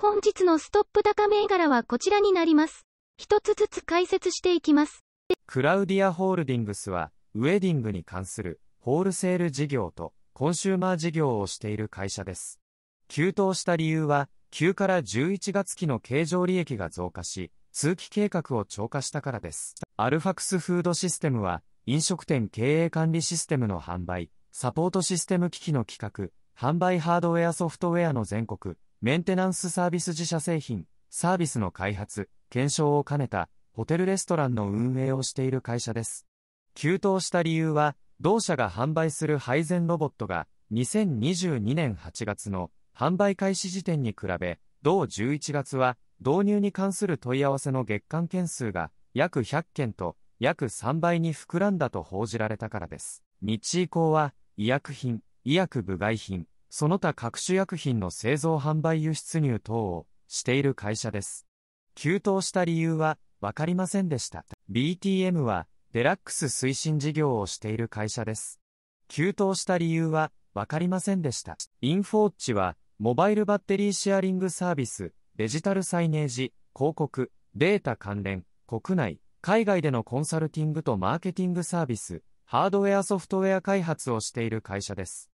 本日のストップ高銘柄はこちらになります。一つずつ解説していきます。クラウディアホールディングスは、ウェディングに関するホールセール事業とコンシューマー事業をしている会社です。急騰した理由は、急から11月期の経常利益が増加し、通期計画を超過したからです。アルファクスフードシステムは、飲食店経営管理システムの販売、サポートシステム機器の企画、販売ハードウェアソフトウェアの全国、メンテナンスサービス自社製品、サービスの開発、検証を兼ねた、ホテルレストランの運営をしている会社です。急騰した理由は、同社が販売する配膳ロボットが、2022年8月の販売開始時点に比べ、同11月は、導入に関する問い合わせの月間件数が約100件と約3倍に膨らんだと報じられたからです。日以降は、医薬品、医薬部外品、その他各種薬品の製造販売輸出入等をしている会社です。急騰した理由は分かりませんでした。BTM はデラックス推進事業をしている会社です。急騰した理由は分かりませんでした。インフォーチはモバイルバッテリーシェアリングサービス、デジタルサイネージ、広告、データ関連、国内、海外でのコンサルティングとマーケティングサービス、ハードウェアソフトウェア開発をしている会社です。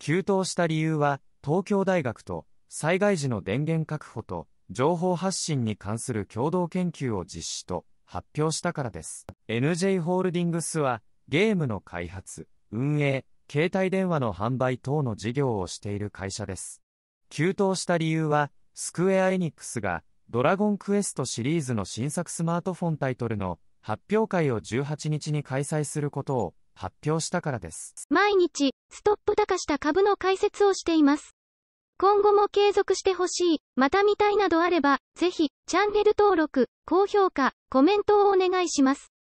急騰した理由は、東京大学と災害時の電源確保と情報発信に関する共同研究を実施と発表したからです。NJ ホールディングスは、ゲームの開発、運営、携帯電話の販売等の事業をしている会社です。急騰した理由は、スクエア・エニックスが、ドラゴンクエストシリーズの新作スマートフォンタイトルの発表会を18日に開催することを発表したからです。毎日、ストップ高した株の解説をしています。今後も継続してほしい、また見たいなどあれば、ぜひ、チャンネル登録、高評価、コメントをお願いします。